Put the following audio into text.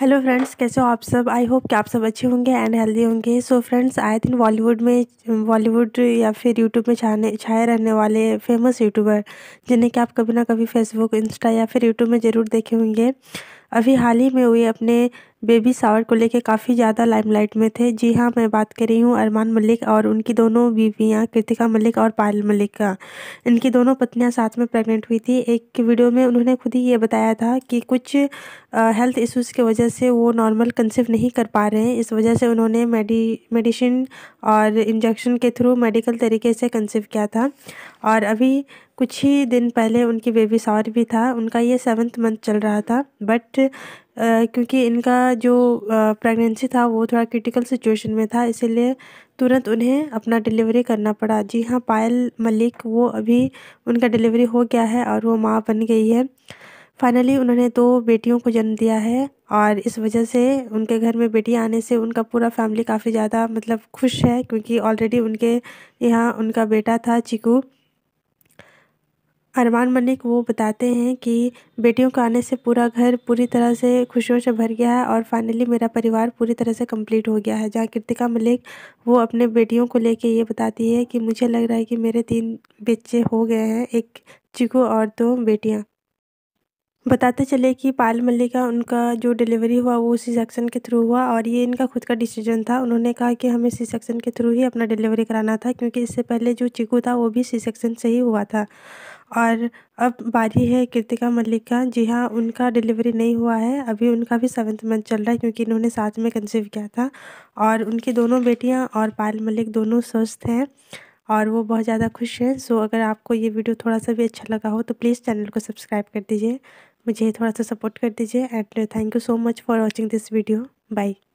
hello friends कैसे हो आप सब आई होप कि आप सब अच्छे होंगे एंड हेल्दी होंगे सो फ्रेंड्स आए दिन बॉलीवुड में बॉलीवुड या फिर यूट्यूब में छाने छाए रहने वाले फेमस यूट्यूबर जिन्हें कि आप कभी ना कभी फेसबुक इंस्टा या फिर यूट्यूब में ज़रूर देखे होंगे अभी हाल ही में हुए अपने बेबी सावर को लेकर काफ़ी ज़्यादा लाइमलाइट में थे जी हाँ मैं बात कर रही हूँ अरमान मलिक और उनकी दोनों बीवियाँ कृतिका मलिक और पायल मलिक का इनकी दोनों पत्नियाँ साथ में प्रेग्नेंट हुई थी एक वीडियो में उन्होंने खुद ही ये बताया था कि कुछ हेल्थ इश्यूज़ की वजह से वो नॉर्मल कंसिव नहीं कर पा रहे हैं इस वजह से उन्होंने मेडी मेडिसिन और इंजेक्शन के थ्रू मेडिकल तरीके से कंसिव किया था और अभी कुछ ही दिन पहले उनकी बेबी सावर भी था उनका ये सेवन्थ मंथ चल रहा था बट क्योंकि इनका जो प्रेगनेंसी था वो थोड़ा क्रिटिकल सिचुएशन में था इसीलिए तुरंत उन्हें अपना डिलीवरी करना पड़ा जी हाँ पायल मलिक वो अभी उनका डिलीवरी हो गया है और वो माँ बन गई है फाइनली उन्होंने दो बेटियों को जन्म दिया है और इस वजह से उनके घर में बेटी आने से उनका पूरा फैमिली काफ़ी ज़्यादा मतलब खुश है क्योंकि ऑलरेडी उनके यहाँ उनका बेटा था चिकू अरमान मलिक वो बताते हैं कि बेटियों के आने से पूरा घर पूरी तरह से खुशियों से भर गया है और फाइनली मेरा परिवार पूरी तरह से कंप्लीट हो गया है जहाँ कृतिका मलिक वो अपने बेटियों को लेके ये बताती है कि मुझे लग रहा है कि मेरे तीन बच्चे हो गए हैं एक चिकू और दो बेटियाँ बताते चले कि पाल मल्लिका उनका जो डिलीवरी हुआ वो सी सेक्शन के थ्रू हुआ और ये इनका खुद का डिसीजन था उन्होंने कहा कि हमें सी सेक्शन के थ्रू ही अपना डिलीवरी कराना था क्योंकि इससे पहले जो चिकू था वो भी सी सेक्शन से ही हुआ था और अब बारी है कृतिका मल्लिक का जी हाँ उनका डिलीवरी नहीं हुआ है अभी उनका भी सेवन्थ मंथ चल रहा है क्योंकि इन्होंने साथ में कंसीव किया था और उनकी दोनों बेटियाँ और पाल मलिक दोनों स्वस्थ हैं और वो बहुत ज़्यादा खुश हैं सो अगर आपको ये वीडियो थोड़ा सा भी अच्छा लगा हो तो प्लीज़ चैनल को सब्सक्राइब कर दीजिए मुझे थोड़ा सा सपोर्ट कर दीजिए and thank you so much for watching this video by